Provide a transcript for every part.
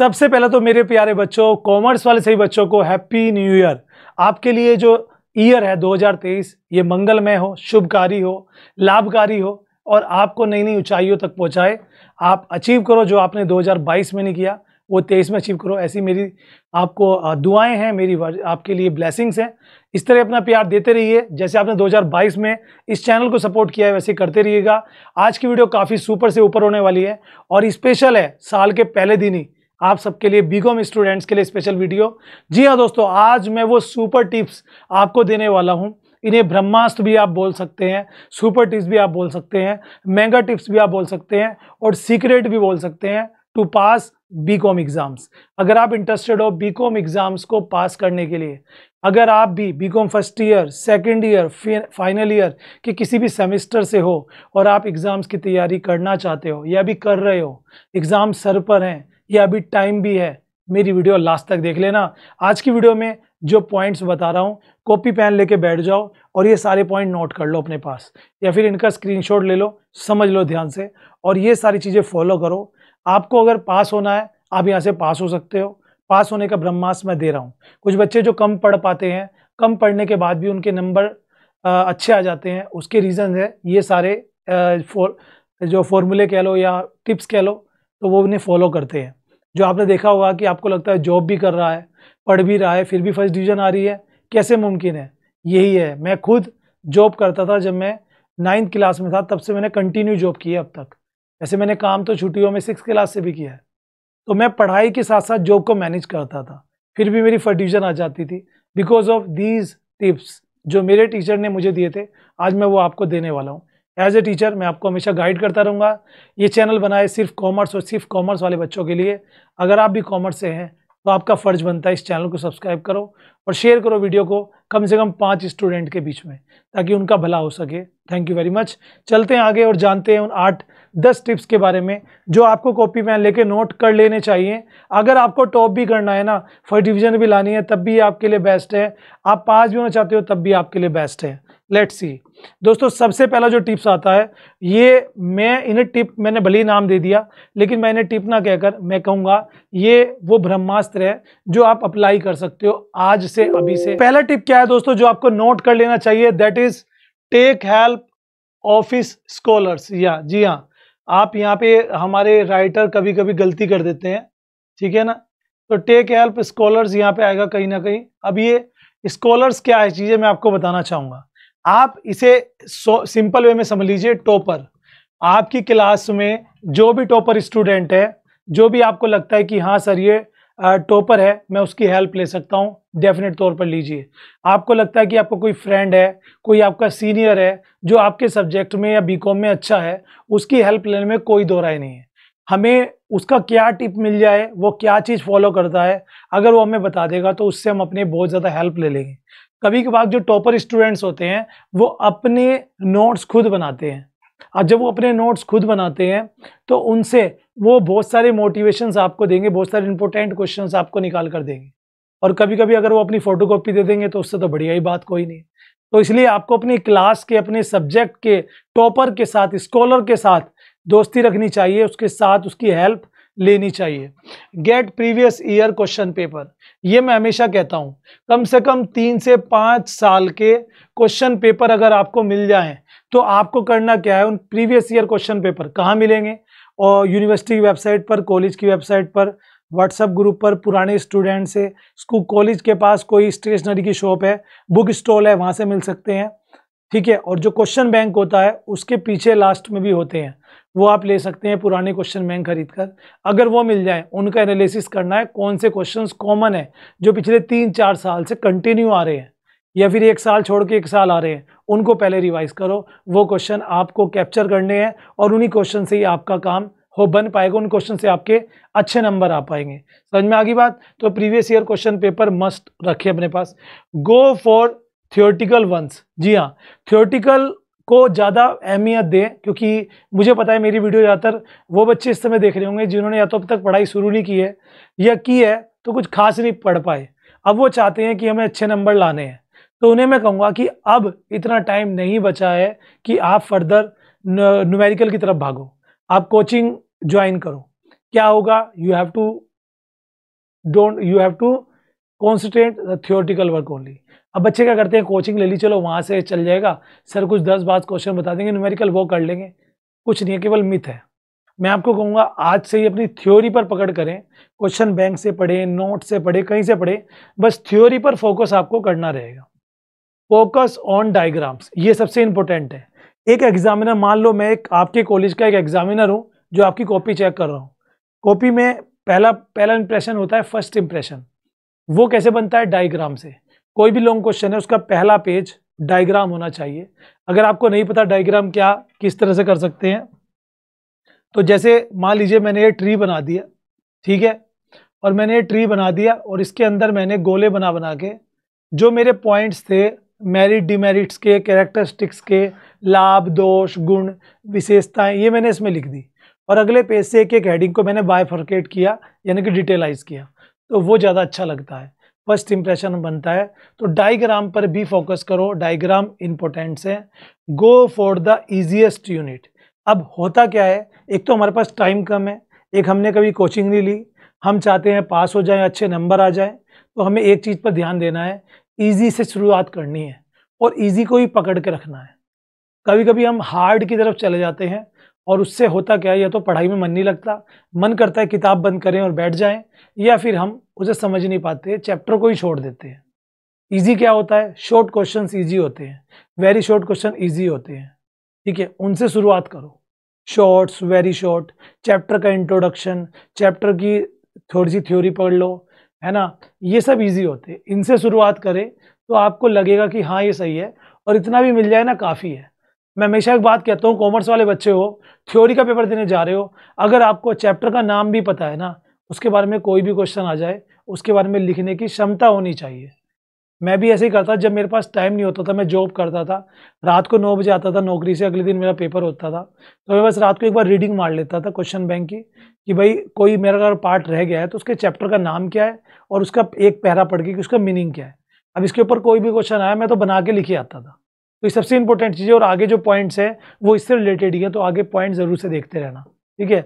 सबसे पहले तो मेरे प्यारे बच्चों कॉमर्स वाले सभी बच्चों को हैप्पी न्यू ईयर आपके लिए जो ईयर है 2023 ये मंगलमय हो शुभकारी हो लाभकारी हो और आपको नई नई ऊंचाइयों तक पहुंचाए आप अचीव करो जो आपने 2022 में नहीं किया वो तेईस में अचीव करो ऐसी मेरी आपको दुआएं हैं मेरी आपके लिए ब्लेसिंग्स हैं इस तरह अपना प्यार देते रहिए जैसे आपने 2022 में इस चैनल को सपोर्ट किया है वैसे करते रहिएगा आज की वीडियो काफ़ी सुपर से ऊपर होने वाली है और स्पेशल है साल के पहले दिन ही आप सबके लिए बीकॉम स्टूडेंट्स के लिए स्पेशल वीडियो जी हाँ दोस्तों आज मैं वो सुपर टिप्स आपको देने वाला हूँ इन्हें ब्रह्मास्त्र भी आप बोल सकते हैं सुपर टिप्स भी आप बोल सकते हैं महंगा टिप्स भी आप बोल सकते हैं और सीक्रेट भी बोल सकते हैं to pass B com exams अगर आप इंटरेस्टेड हो बी कॉम एग्ज़ाम्स को पास करने के लिए अगर आप भी B com first year second year final year के किसी भी सेमेस्टर से हो और आप एग्ज़ाम्स की तैयारी करना चाहते हो या भी कर रहे हो एग्ज़ाम सर पर हैं या अभी टाइम भी है मेरी वीडियो लास्ट तक देख लेना आज की वीडियो में जो पॉइंट्स बता रहा हूँ कॉपी पेन लेके बैठ जाओ और ये सारे पॉइंट नोट कर लो अपने पास या फिर इनका स्क्रीनशॉट ले लो समझ लो ध्यान से और ये सारी चीज़ें फॉलो करो आपको अगर पास होना है आप यहाँ से पास हो सकते हो पास होने का ब्रह्मास मैं दे रहा हूँ कुछ बच्चे जो कम पढ़ पाते हैं कम पढ़ने के बाद भी उनके नंबर अच्छे आ जाते हैं उसके रीज़न है ये सारे जो फॉर्मूले कह लो या टिप्स कह लो तो वो उन्हें फॉलो करते हैं जो आपने देखा होगा कि आपको लगता है जॉब भी कर रहा है पढ़ भी रहा है फिर भी फर्स्ट डिवीज़न आ रही है कैसे मुमकिन है यही है मैं खुद जॉब करता था जब मैं नाइन्थ क्लास में था तब से मैंने कंटिन्यू जॉब की है अब तक ऐसे मैंने काम तो छुट्टियों में सिक्स क्लास से भी किया है तो मैं पढ़ाई के साथ साथ जॉब को मैनेज करता था फिर भी मेरी फर्स्ट डिवीज़न आ जाती थी बिकॉज ऑफ दीज टिप्स जो मेरे टीचर ने मुझे दिए थे आज मैं वो आपको देने वाला हूँ एज ए टीचर मैं आपको हमेशा गाइड करता रहूँगा ये चैनल बनाए सिर्फ कॉमर्स और सिर्फ कॉमर्स वाले बच्चों के लिए अगर आप भी कॉमर्स से हैं तो आपका फ़र्ज बनता है इस चैनल को सब्सक्राइब करो और शेयर करो वीडियो को कम से कम पाँच स्टूडेंट के बीच में ताकि उनका भला हो सके थैंक यू वेरी मच चलते हैं आगे और जानते हैं उन आठ दस टिप्स के बारे में जो आपको कॉपी में लेके नोट कर लेने चाहिए अगर आपको टॉप भी करना है ना फर्स्ट डिवीजन भी लानी है तब भी आपके लिए बेस्ट है आप पास भी होना चाहते हो तब भी आपके लिए बेस्ट है लेट सी दोस्तों सबसे पहला जो टिप्स आता है ये मैं इन्हें टिप मैंने भले ही नाम दे दिया लेकिन मैंने टिप ना कहकर मैं कहूँगा ये वो ब्रह्मास्त्र है जो आप अप्लाई कर सकते हो आज से अभी से पहला टिप क्या है दोस्तों जो आपको नोट कर लेना चाहिए that is take help office scholars या जी हाँ आप यहाँ पे हमारे राइटर कभी कभी गलती कर देते हैं ठीक है ना तो टेक हेल्प स्कॉलर्स यहाँ पे आएगा कहीं ना कहीं अब ये स्कॉलर्स क्या है चीज़ें मैं आपको बताना चाहूँगा आप इसे सिंपल वे में समझ लीजिए टॉपर आपकी क्लास में जो भी टॉपर स्टूडेंट है जो भी आपको लगता है कि हाँ सर ये टॉपर है मैं उसकी हेल्प ले सकता हूँ डेफिनेट तौर पर लीजिए आपको लगता है कि आपका कोई फ्रेंड है कोई आपका सीनियर है जो आपके सब्जेक्ट में या बीकॉम में अच्छा है उसकी हेल्प लेने में कोई दो राय नहीं है हमें उसका क्या टिप मिल जाए वो क्या चीज़ फॉलो करता है अगर वो हमें बता देगा तो उससे हम अपने बहुत ज़्यादा हेल्प ले लेंगे कभी कभार जो टॉपर स्टूडेंट्स होते हैं वो अपने नोट्स खुद बनाते हैं और जब वो अपने नोट्स खुद बनाते हैं तो उनसे वो बहुत सारे मोटिवेशंस आपको देंगे बहुत सारे इंपॉर्टेंट क्वेश्चंस आपको निकाल कर देंगे और कभी कभी अगर वो अपनी फ़ोटोकॉपी दे देंगे तो उससे तो बढ़िया ही बात कोई नहीं तो इसलिए आपको अपनी क्लास के अपने सब्जेक्ट के टॉपर के साथ स्कॉलर के साथ दोस्ती रखनी चाहिए उसके साथ उसकी हेल्प लेनी चाहिए get previous year question paper ये मैं हमेशा कहता हूँ कम से कम तीन से पाँच साल के क्वेश्चन पेपर अगर आपको मिल जाए तो आपको करना क्या है उन प्रीवियस ईयर क्वेश्चन पेपर कहाँ मिलेंगे और यूनिवर्सिटी की वेबसाइट पर कॉलेज की वेबसाइट पर व्हाट्सएप ग्रुप पर पुराने स्टूडेंट से स्कूल कॉलेज के पास कोई स्टेशनरी की शॉप है बुक स्टॉल है वहाँ से मिल सकते हैं ठीक है और जो क्वेश्चन बैंक होता है उसके पीछे लास्ट में भी होते हैं वो आप ले सकते हैं पुराने क्वेश्चन बैंक खरीद कर अगर वो मिल जाए उनका एनालिसिस करना है कौन से क्वेश्चंस कॉमन है जो पिछले तीन चार साल से कंटिन्यू आ रहे हैं या फिर एक साल छोड़ के एक साल आ रहे हैं उनको पहले रिवाइज करो वो क्वेश्चन आपको कैप्चर करने हैं और उन्हीं क्वेश्चन से ही आपका काम हो बन पाएगा उन क्वेश्चन से आपके अच्छे नंबर आ पाएंगे समझ में आ गई बात तो previous year question paper must रखे अपने पास गो फॉर थियोटिकल वंस जी हाँ थियोटिकल को ज़्यादा अहमियत दें क्योंकि मुझे पता है मेरी वीडियो ज़्यादातर वो बच्चे इस समय देख रहे होंगे जिन्होंने या तो अब तक पढ़ाई शुरू नहीं की है या की है तो कुछ खास नहीं पढ़ पाए अब वो चाहते हैं कि हमें अच्छे नंबर लाने हैं तो उन्हें मैं कहूँगा कि अब इतना टाइम नहीं बचा है कि आप फर्दर न्यूमेरिकल की तरफ भागो आप कोचिंग ज्वाइन करो क्या होगा you have to don't you have to concentrate the theoretical work only अब बच्चे क्या करते हैं कोचिंग ले ली चलो वहाँ से चल जाएगा सर कुछ दस बात क्वेश्चन बता देंगे न्यूमेरिकल वो कर लेंगे कुछ नहीं है केवल मिथ है मैं आपको कहूँगा आज से ही अपनी थ्योरी पर पकड़ करें क्वेश्चन बैंक से पढ़े नोट से पढ़े कहीं से पढ़े बस थ्योरी पर फोकस आपको करना रहेगा फोकस ऑन डायग्राम्स ये सबसे इंपॉर्टेंट है एक एग्जामिनर मान लो मैं एक आपके कॉलेज का एक एग्जामिनर हूँ जो आपकी कॉपी चेक कर रहा हूँ कॉपी में पहला पहला इंप्रेशन होता है फर्स्ट इंप्रेशन वो कैसे बनता है डायग्राम से कोई भी लॉन्ग क्वेश्चन है उसका पहला पेज डायग्राम होना चाहिए अगर आपको नहीं पता डायग्राम क्या किस तरह से कर सकते हैं तो जैसे मान लीजिए मैंने ये ट्री बना दिया ठीक है और मैंने ये ट्री बना दिया और इसके अंदर मैंने गोले बना बना के जो मेरे पॉइंट्स थे मेरिट डिमेरिट्स के कैरेक्टरिस्टिक्स के लाभ दोष गुण विशेषताएं ये मैंने इसमें लिख दी और अगले पेज से एक एक हेडिंग को मैंने बायफर्केट किया यानी कि डिटेलाइज किया तो वो ज़्यादा अच्छा लगता है फर्स्ट इंप्रेशन बनता है तो डायग्राम पर भी फोकस करो डायग्राम इम्पोर्टेंट्स है go for the easiest unit अब होता क्या है एक तो हमारे पास टाइम कम है एक हमने कभी कोचिंग नहीं ली हम चाहते हैं पास हो जाए अच्छे नंबर आ जाए तो हमें एक चीज़ पर ध्यान देना है ईजी से शुरुआत करनी है और ईजी को ही पकड़ के रखना है कभी कभी हम हार्ड की तरफ चले जाते हैं और उससे होता क्या है या तो पढ़ाई में मन नहीं लगता मन करता है किताब बंद करें और बैठ जाएं या फिर हम उसे समझ नहीं पाते चैप्टर को ही छोड़ देते हैं ईजी क्या होता है शॉर्ट क्वेश्चन ईजी होते हैं वेरी शॉर्ट क्वेश्चन ईजी होते हैं ठीक है उनसे शुरुआत करो शॉर्ट्स वेरी शॉर्ट चैप्टर का इंट्रोडक्शन चैप्टर की थोड़ी सी थ्योरी पढ़ लो है ना ये सब इजी होते हैं इनसे शुरुआत करें तो आपको लगेगा कि हाँ ये सही है और इतना भी मिल जाए ना काफ़ी है मैं हमेशा एक बात कहता हूँ कॉमर्स वाले बच्चे हो थ्योरी का पेपर देने जा रहे हो अगर आपको चैप्टर का नाम भी पता है ना उसके बारे में कोई भी क्वेश्चन आ जाए उसके बारे में लिखने की क्षमता होनी चाहिए मैं भी ऐसे ही करता जब मेरे पास टाइम नहीं होता था मैं जॉब करता था रात को नौ बजे आता था नौकरी से अगले दिन मेरा पेपर होता था तो मैं बस रात को एक बार रीडिंग मार लेता था क्वेश्चन बैंक की कि भाई कोई मेरा अगर पार्ट रह गया है तो उसके चैप्टर का नाम क्या है और उसका एक पहरा पढ़ के कि उसका मीनिंग क्या है अब इसके ऊपर कोई भी क्वेश्चन आया मैं तो बना के लिखे आता था तो ये सबसे इंपॉर्टेंट चीज़ है और आगे जो पॉइंट्स है वो इससे रिलेटेड ही है तो आगे पॉइंट ज़रूर से देखते रहना ठीक है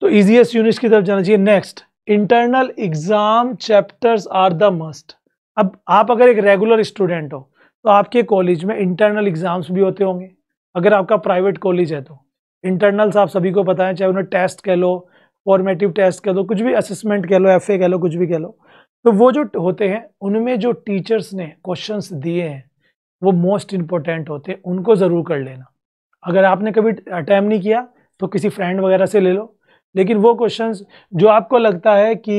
तो ईजीएस यूनिट्स की तरफ जाना चाहिए next internal exam chapters are the must अब आप अगर एक रेगुलर स्टूडेंट हो तो आपके कॉलेज में इंटरनल एग्जाम्स भी होते होंगे अगर आपका प्राइवेट कॉलेज है तो इंटरनल्स आप सभी को पता है चाहे उन्हें टेस्ट कह लो फॉर्मेटिव टेस्ट कह लो कुछ भी असेसमेंट कह लो एफ कह लो कुछ भी कह लो तो वो जो होते हैं उनमें जो टीचर्स ने क्वेश्चंस दिए हैं वो मोस्ट इम्पोर्टेंट होते हैं उनको ज़रूर कर लेना अगर आपने कभी अटैम्प नहीं किया तो किसी फ्रेंड वगैरह से ले लो लेकिन वो क्वेश्चंस जो आपको लगता है कि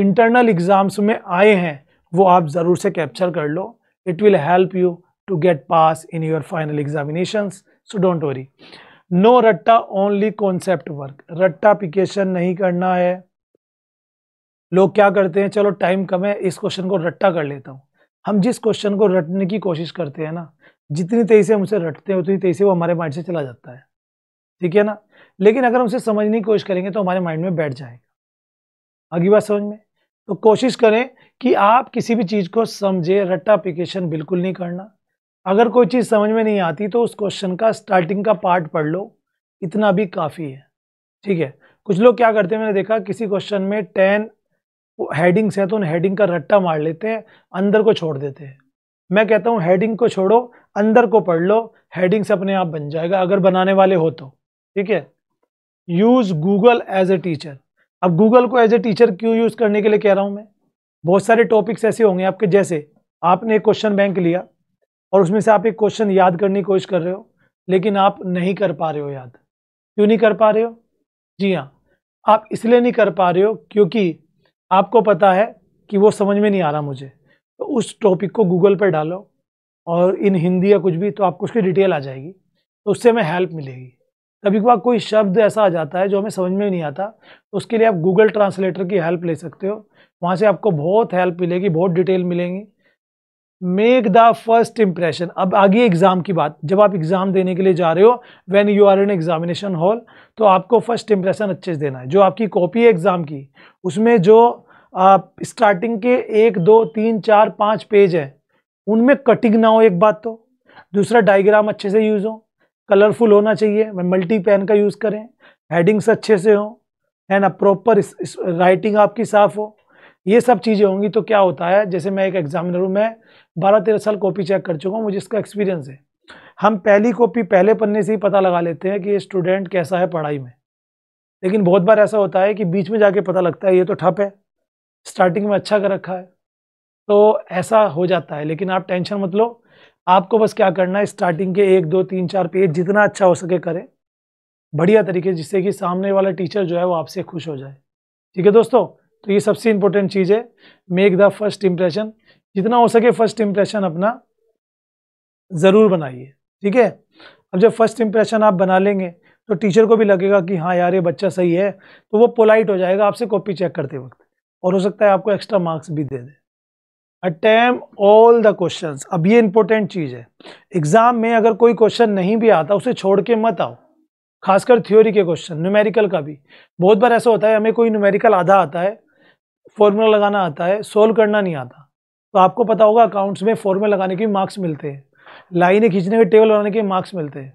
इंटरनल एग्ज़ाम्स में आए हैं वो आप ज़रूर से कैप्चर कर लो it will help you to get pass in your final examination so don't worry no रट्टा ओनली कॉन्सेप्ट वर्क रट्टा पिकेशन नहीं करना है लोग क्या करते हैं चलो टाइम कम है इस क्वेश्चन को रट्टा कर लेता हूँ हम जिस क्वेश्चन को रटने की कोशिश करते हैं ना जितनी तेजी से हम उसे रटते हैं उतनी तेजी से वो हमारे माइंड से चला जाता है ठीक है ना लेकिन अगर हम उसे समझने की कोशिश करेंगे तो हमारे माइंड में बैठ जाएगा अगली बात समझ में तो कोशिश करें कि आप किसी भी चीज़ को समझे रट्टा अप्लीकेशन बिल्कुल नहीं करना अगर कोई चीज़ समझ में नहीं आती तो उस क्वेश्चन का स्टार्टिंग का पार्ट पढ़ लो इतना भी काफ़ी है ठीक है कुछ लोग क्या करते हैं मैंने देखा किसी क्वेश्चन में टेन हेडिंग्स हैं तो उन हेडिंग का रट्टा मार लेते हैं अंदर को छोड़ देते हैं मैं कहता हूँ हेडिंग को छोड़ो अंदर को पढ़ लो हेडिंग्स अपने आप बन जाएगा अगर बनाने वाले हो तो ठीक है use Google as a teacher अब गूगल को एज ए टीचर क्यों यूज़ करने के लिए कह रहा हूँ मैं बहुत सारे टॉपिक्स ऐसे होंगे आपके जैसे आपने एक क्वेश्चन बैंक लिया और उसमें से आप एक क्वेश्चन याद करने की कोशिश कर रहे हो लेकिन आप नहीं कर पा रहे हो याद क्यों नहीं कर पा रहे हो जी हाँ आप इसलिए नहीं कर पा रहे हो क्योंकि आपको पता है कि वो समझ में नहीं आ रहा मुझे तो उस टॉपिक को गूगल पर डालो और इन हिंदी या कुछ भी तो आपको उसकी डिटेल आ जाएगी तो उससे हमें हेल्प मिलेगी कभी कभार कोई शब्द ऐसा आ जाता है जो हमें समझ में नहीं आता तो उसके लिए आप गूगल ट्रांसलेटर की हेल्प ले सकते हो वहाँ से आपको बहुत हेल्प मिलेगी बहुत डिटेल मिलेंगी मेक द फर्स्ट इंप्रेशन अब आगे एग्ज़ाम की बात जब आप एग्ज़ाम देने के लिए जा रहे हो when you are in examination hall तो आपको फर्स्ट इंप्रेशन अच्छे से देना है जो आपकी कॉपी है एग्ज़ाम की उसमें जो आप स्टार्टिंग के एक दो तीन चार पाँच पेज हैं उनमें कटिंग ना हो एक बात तो दूसरा डायग्राम अच्छे से यूज़ हो कलरफुल होना चाहिए मल्टी पेन का यूज़ करें हेडिंग्स अच्छे से हों एंड प्रॉपर राइटिंग आपकी साफ़ हो ये सब चीज़ें होंगी तो क्या होता है जैसे मैं एक एग्जामिनर हूँ मैं बारह तेरह साल कॉपी चेक कर चुका हूँ मुझे इसका एक्सपीरियंस है हम पहली कॉपी पहले पन्ने से ही पता लगा लेते हैं कि ये स्टूडेंट कैसा है पढ़ाई में लेकिन बहुत बार ऐसा होता है कि बीच में जाके पता लगता है ये तो ठप है स्टार्टिंग में अच्छा कर रखा है तो ऐसा हो जाता है लेकिन आप टेंशन मत लो आपको बस क्या करना है स्टार्टिंग के एक दो तीन चार पेज जितना अच्छा हो सके करें बढ़िया तरीके जिससे कि सामने वाला टीचर जो है वो आपसे खुश हो जाए ठीक है दोस्तों तो ये सबसे इंपॉर्टेंट चीज़ है मेक द फर्स्ट इम्प्रेशन जितना हो सके फर्स्ट इम्प्रेशन अपना ज़रूर बनाइए ठीक है अब जब फर्स्ट इम्प्रेशन आप बना लेंगे तो टीचर को भी लगेगा कि हाँ यार ये बच्चा सही है तो वो पोलाइट हो जाएगा आपसे कॉपी चेक करते वक्त और हो सकता है आपको एक्स्ट्रा मार्क्स भी दे दे अटैम ऑल द क्वेश्चन अब ये इंपॉर्टेंट चीज़ है एग्ज़ाम में अगर कोई क्वेश्चन नहीं भी आता उसे छोड़ के मत आओ खासकर थ्योरी के क्वेश्चन न्यूमेरिकल का भी बहुत बार ऐसा होता है हमें कोई न्यूमेरिकल आधा आता है फॉर्मूला लगाना आता है सोल्व करना नहीं आता तो आपको पता होगा अकाउंट्स में फॉर्मूला लगाने के मार्क्स मिलते हैं लाइनें खींचने के टेबल बनाने के मार्क्स मिलते हैं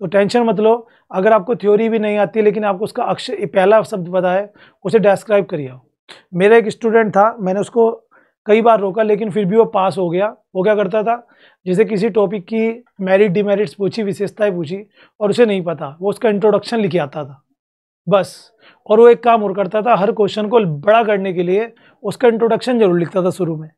तो टेंशन मत लो अगर आपको थ्योरी भी नहीं आती लेकिन आपको उसका अक्षर पहला शब्द पता है उसे डिस्क्राइब करिए मेरा एक स्टूडेंट था मैंने उसको कई बार रोका लेकिन फिर भी वो पास हो गया वो क्या करता था जैसे किसी टॉपिक की मेरिट डिमेरिट्स पूछी विशेषताएं पूछी और उसे नहीं पता वो उसका इंट्रोडक्शन लिखे आता था बस और वो एक काम और करता था हर क्वेश्चन को बड़ा करने के लिए उसका इंट्रोडक्शन जरूर लिखता था शुरू में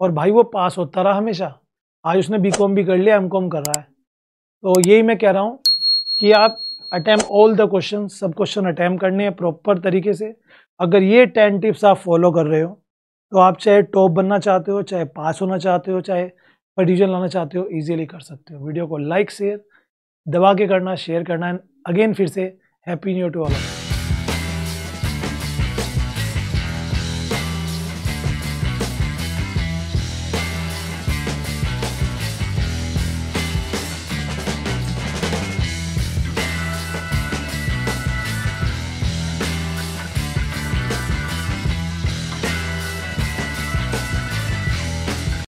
और भाई वो पास होता रहा हमेशा आज उसने बी कॉम भी कर लिया एम कॉम कर रहा है तो यही मैं कह रहा हूँ कि आप अटैम्प ऑल द क्वेश्चन सब क्वेश्चन अटैम्प करने हैं प्रॉपर तरीके से अगर ये टेन टिप्स आप फॉलो कर रहे हो तो आप चाहे टॉप बनना चाहते हो चाहे पास होना चाहते हो चाहे परिजन लाना चाहते हो इजीली कर सकते हो वीडियो को लाइक शेयर दबा के करना शेयर करना एंड अगेन फिर से Happy New Year to all of you.